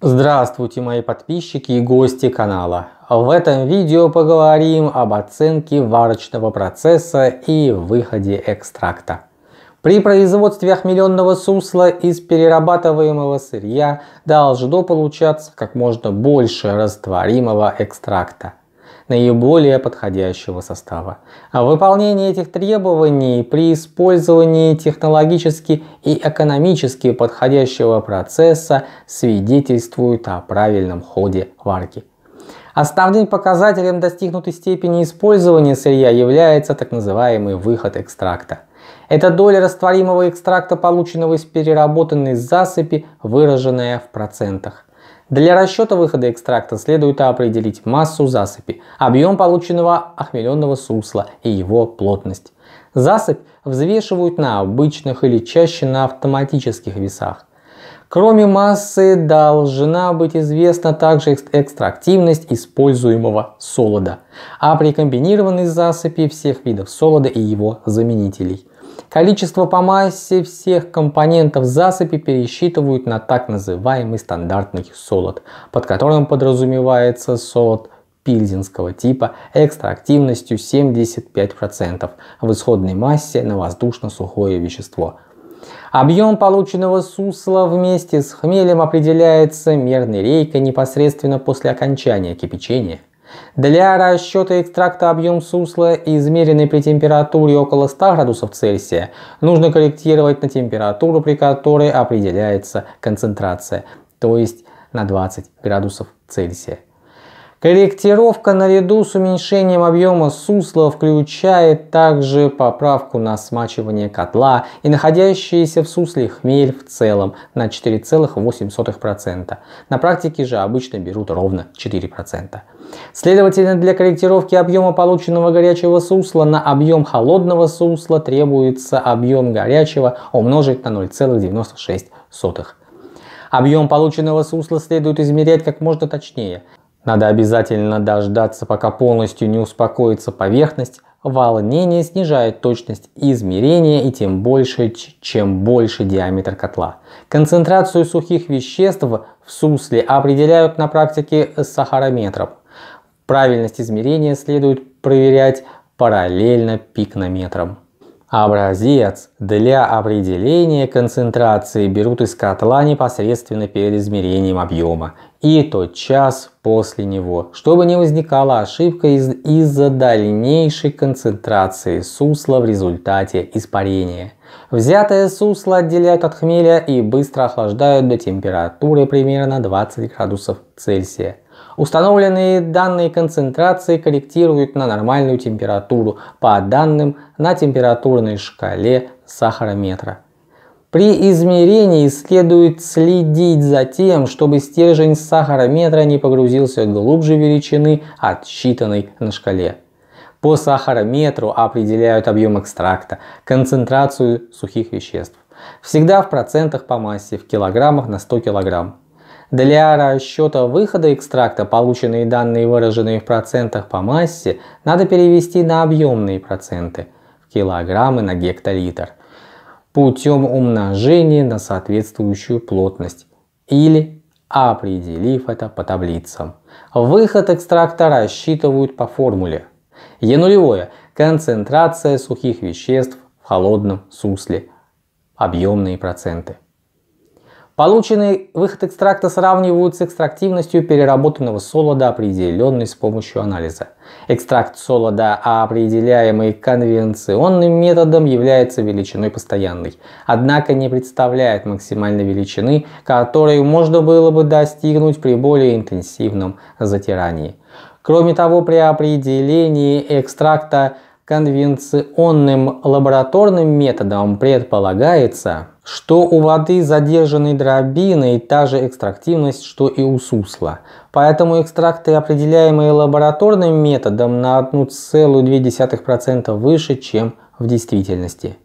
Здравствуйте мои подписчики и гости канала. В этом видео поговорим об оценке варочного процесса и выходе экстракта. При производстве охмеленного сусла из перерабатываемого сырья должно получаться как можно больше растворимого экстракта наиболее подходящего состава. А выполнение этих требований при использовании технологически и экономически подходящего процесса свидетельствует о правильном ходе варки. Основным показателем достигнутой степени использования сырья является так называемый выход экстракта. Это доля растворимого экстракта, полученного из переработанной засыпи, выраженная в процентах. Для расчета выхода экстракта следует определить массу засыпи, объем полученного охмеленного сусла и его плотность. Засыпь взвешивают на обычных или чаще на автоматических весах. Кроме массы должна быть известна также экстрактивность используемого солода, а при комбинированной засыпи всех видов солода и его заменителей. Количество по массе всех компонентов засыпи пересчитывают на так называемый стандартный солод, под которым подразумевается солод пильзинского типа экстрактивностью 75% в исходной массе на воздушно-сухое вещество. Объем полученного сусла вместе с хмелем определяется мерной рейкой непосредственно после окончания кипячения. Для расчета экстракта объем сусла, измеренный при температуре около 100 градусов Цельсия, нужно корректировать на температуру, при которой определяется концентрация, то есть на 20 градусов Цельсия. Корректировка наряду с уменьшением объема сусла включает также поправку на смачивание котла и находящиеся в сусле хмель в целом на 4,8%. На практике же обычно берут ровно 4%. Следовательно, для корректировки объема полученного горячего сусла на объем холодного сусла требуется объем горячего умножить на 0,96. Объем полученного сусла следует измерять как можно точнее. Надо обязательно дождаться, пока полностью не успокоится поверхность. Волнение снижает точность измерения и тем больше, чем больше диаметр котла. Концентрацию сухих веществ в сусле определяют на практике с сахарометром. Правильность измерения следует проверять параллельно пикнометрам. Образец для определения концентрации берут из котла непосредственно перед измерением объема и тот час после него, чтобы не возникала ошибка из- из-за дальнейшей концентрации сусла в результате испарения. Взятое сусло отделяют от хмеля и быстро охлаждают до температуры примерно 20 градусов Цельсия. Установленные данные концентрации корректируют на нормальную температуру по данным на температурной шкале сахарометра. При измерении следует следить за тем, чтобы стержень сахарометра не погрузился глубже величины, отсчитанной на шкале. По сахарометру определяют объем экстракта, концентрацию сухих веществ. Всегда в процентах по массе в килограммах на 100 килограмм. Для расчета выхода экстракта полученные данные, выраженные в процентах по массе, надо перевести на объемные проценты в килограммы на гектолитр путем умножения на соответствующую плотность или определив это по таблицам. Выход экстракта рассчитывают по формуле Е нулевое – концентрация сухих веществ в холодном сусле, объемные проценты. Полученный выход экстракта сравнивают с экстрактивностью переработанного солода, определенной с помощью анализа. Экстракт солода, а определяемый конвенционным методом, является величиной постоянной, однако не представляет максимальной величины, которую можно было бы достигнуть при более интенсивном затирании. Кроме того, при определении экстракта конвенционным лабораторным методом предполагается что у воды задержаны дробины и та же экстрактивность, что и у сусла. Поэтому экстракты, определяемые лабораторным методом, на 1,2% выше, чем в действительности.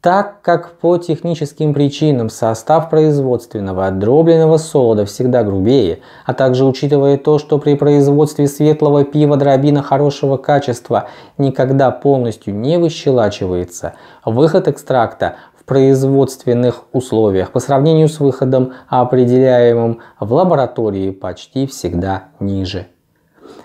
Так как по техническим причинам состав производственного отдробленного солода всегда грубее, а также учитывая то, что при производстве светлого пива дробина хорошего качества никогда полностью не выщелачивается, выход экстракта производственных условиях по сравнению с выходом, определяемым в лаборатории, почти всегда ниже.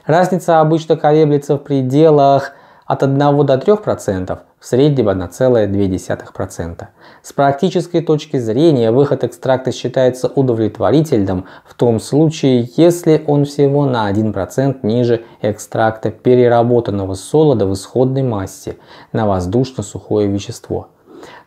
Разница обычно колеблется в пределах от 1 до 3%, в среднем 1,2%. С практической точки зрения выход экстракта считается удовлетворительным в том случае, если он всего на 1% ниже экстракта переработанного солода в исходной массе на воздушно-сухое вещество –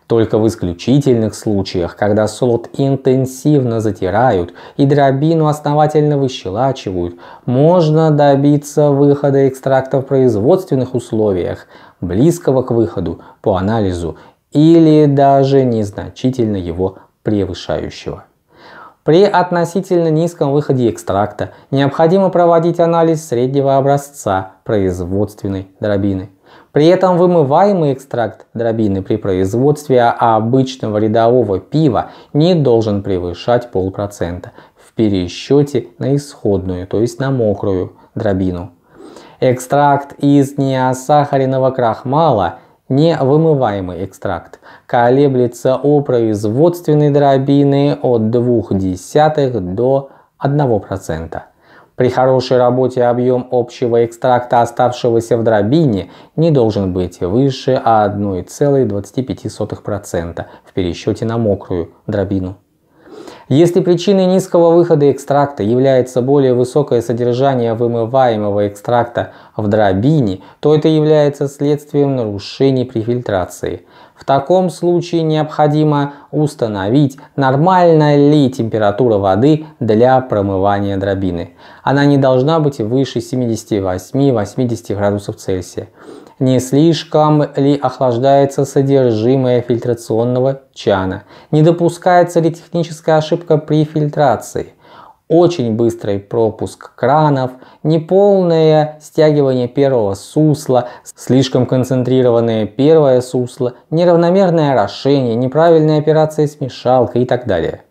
только в исключительных случаях, когда слот интенсивно затирают и дробину основательно выщелачивают, можно добиться выхода экстракта в производственных условиях, близкого к выходу по анализу или даже незначительно его превышающего. При относительно низком выходе экстракта необходимо проводить анализ среднего образца производственной дробины. При этом вымываемый экстракт дробины при производстве обычного рядового пива не должен превышать полпроцента в пересчете на исходную, то есть на мокрую дробину. Экстракт из неосахаренного крахмала невымываемый экстракт колеблется у производственной дробины от 0,2 до 1%. При хорошей работе объем общего экстракта, оставшегося в дробине, не должен быть выше 1,25% в пересчете на мокрую дробину. Если причиной низкого выхода экстракта является более высокое содержание вымываемого экстракта в дробине, то это является следствием нарушений при фильтрации. В таком случае необходимо установить, нормальна ли температура воды для промывания дробины. Она не должна быть выше 78-80 градусов Цельсия не слишком ли охлаждается содержимое фильтрационного чана, не допускается ли техническая ошибка при фильтрации, очень быстрый пропуск кранов, неполное стягивание первого сусла, слишком концентрированное первое сусло, неравномерное орошение, неправильная операция с мешалкой и так далее.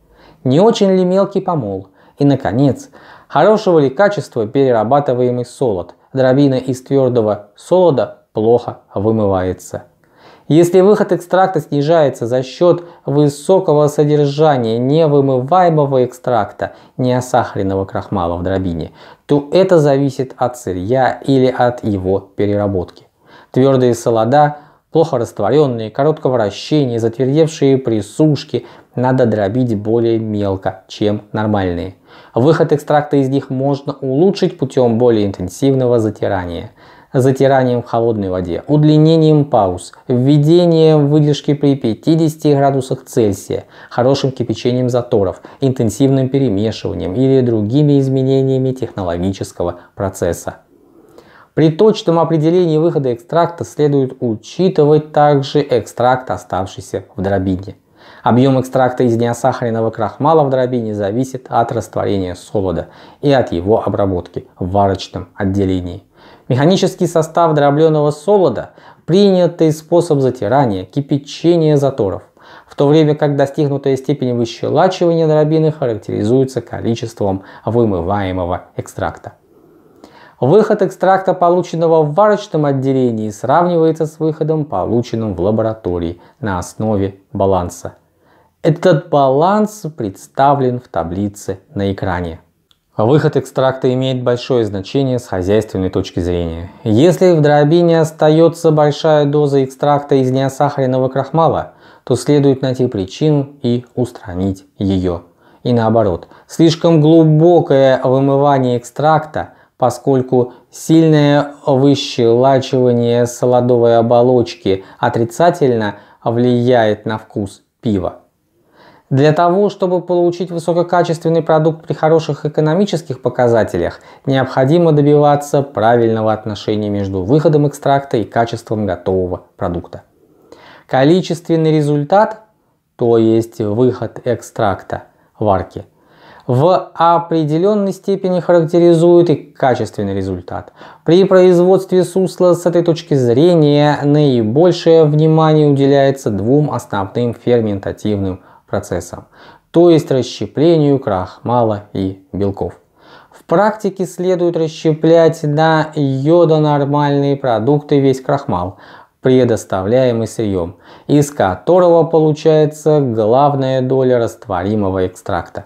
Не очень ли мелкий помол? И, наконец, хорошего ли качества перерабатываемый солод? Дробина из твердого солода плохо вымывается. Если выход экстракта снижается за счет высокого содержания невымываемого экстракта, неосахаренного крахмала в дробине, то это зависит от сырья или от его переработки. Твердые солода, плохо растворенные, короткого вращения, затвердевшие при сушке, надо дробить более мелко, чем нормальные. Выход экстракта из них можно улучшить путем более интенсивного затирания затиранием в холодной воде, удлинением пауз, введением выдержки при 50 градусах Цельсия, хорошим кипячением заторов, интенсивным перемешиванием или другими изменениями технологического процесса. При точном определении выхода экстракта следует учитывать также экстракт, оставшийся в дробине. Объем экстракта из неосахаренного крахмала в дробине зависит от растворения солода и от его обработки в варочном отделении. Механический состав дробленого солода – принятый способ затирания, кипячения заторов, в то время как достигнутая степень выщелачивания дробины характеризуется количеством вымываемого экстракта. Выход экстракта, полученного в варочном отделении, сравнивается с выходом, полученным в лаборатории на основе баланса. Этот баланс представлен в таблице на экране. А выход экстракта имеет большое значение с хозяйственной точки зрения. Если в дробине остается большая доза экстракта из неосахаренного крахмала, то следует найти причину и устранить ее. И наоборот, слишком глубокое вымывание экстракта, поскольку сильное выщелачивание солодовой оболочки отрицательно влияет на вкус пива. Для того, чтобы получить высококачественный продукт при хороших экономических показателях, необходимо добиваться правильного отношения между выходом экстракта и качеством готового продукта. Количественный результат, то есть выход экстракта варки, в определенной степени характеризует и качественный результат. При производстве сусла с этой точки зрения наибольшее внимание уделяется двум основным ферментативным процессам, то есть расщеплению крахмала и белков. В практике следует расщеплять на йодонормальные продукты весь крахмал, предоставляемый сырьем, из которого получается главная доля растворимого экстракта.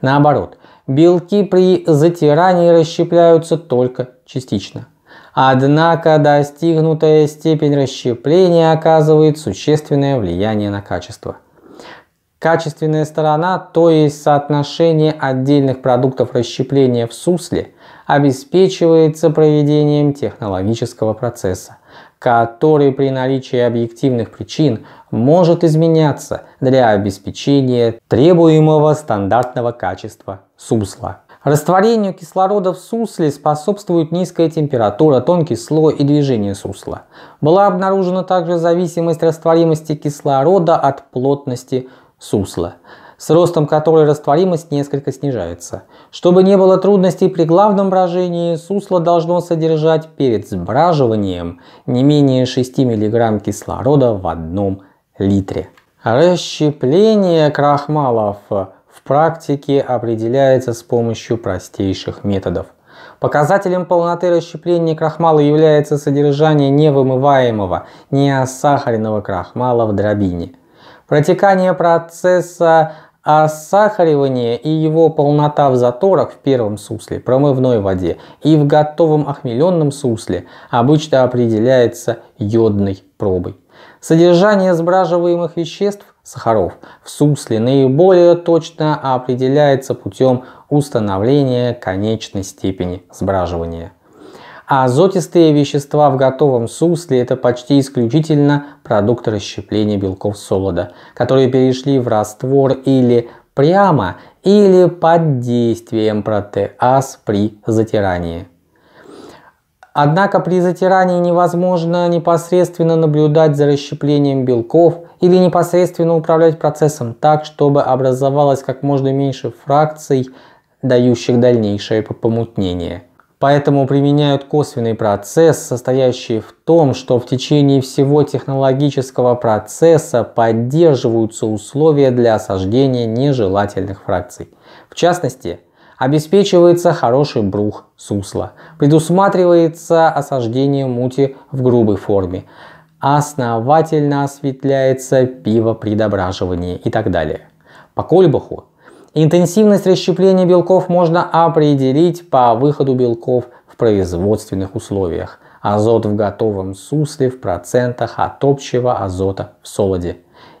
Наоборот, белки при затирании расщепляются только частично. Однако достигнутая степень расщепления оказывает существенное влияние на качество – Качественная сторона, то есть соотношение отдельных продуктов расщепления в сусле, обеспечивается проведением технологического процесса, который при наличии объективных причин может изменяться для обеспечения требуемого стандартного качества сусла. Растворению кислорода в сусле способствует низкая температура, тонкий слой и движение сусла. Была обнаружена также зависимость растворимости кислорода от плотности сусла сусла, с ростом которой растворимость несколько снижается. Чтобы не было трудностей при главном брожении, сусло должно содержать перед сбраживанием не менее 6 мг кислорода в одном литре. Расщепление крахмалов в практике определяется с помощью простейших методов. Показателем полноты расщепления крахмала является содержание невымываемого, неосахаренного крахмала в дробине. Протекание процесса осахаривания и его полнота в заторах в первом сусле, промывной воде, и в готовом охмеленном сусле обычно определяется йодной пробой. Содержание сбраживаемых веществ, сахаров, в сусле наиболее точно определяется путем установления конечной степени сбраживания. А азотистые вещества в готовом сусле – это почти исключительно продукт расщепления белков солода, которые перешли в раствор или прямо, или под действием протеаз при затирании. Однако при затирании невозможно непосредственно наблюдать за расщеплением белков или непосредственно управлять процессом так, чтобы образовалось как можно меньше фракций, дающих дальнейшее помутнение – Поэтому применяют косвенный процесс, состоящий в том, что в течение всего технологического процесса поддерживаются условия для осаждения нежелательных фракций. В частности, обеспечивается хороший брух сусла, предусматривается осаждение мути в грубой форме, основательно осветляется пиво при дображивании и так далее. По Кольбаху Интенсивность расщепления белков можно определить по выходу белков в производственных условиях. Азот в готовом сусле в процентах от общего азота в солоде.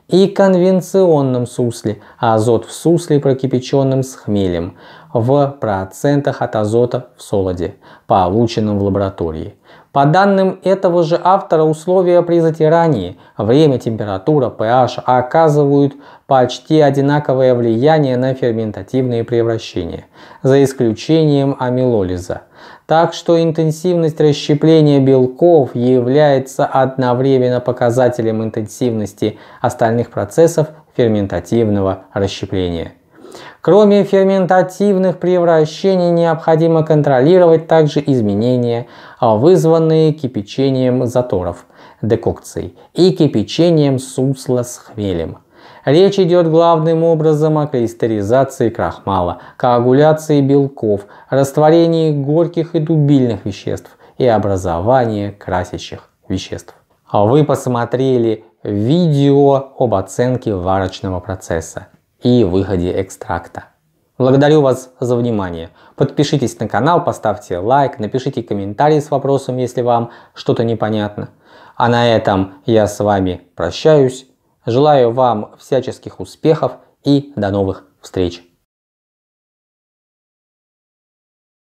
И конвенционном сусле азот в сусле, прокипяченном с хмелем, в процентах от азота в солоде, полученном в лаборатории. По данным этого же автора, условия при затирании, время, температура, pH оказывают почти одинаковое влияние на ферментативные превращения, за исключением амилолиза. Так что интенсивность расщепления белков является одновременно показателем интенсивности остальных процессов ферментативного расщепления. Кроме ферментативных превращений необходимо контролировать также изменения, а, вызванные кипячением заторов, декокцией и кипячением сусла с хмелем. Речь идет главным образом о кристаллизации крахмала, коагуляции белков, растворении горьких и дубильных веществ и образовании красящих веществ. А вы посмотрели видео об оценке варочного процесса и выходе экстракта. Благодарю вас за внимание. Подпишитесь на канал, поставьте лайк, напишите комментарий с вопросом, если вам что-то непонятно. А на этом я с вами прощаюсь. Желаю вам всяческих успехов и до новых встреч!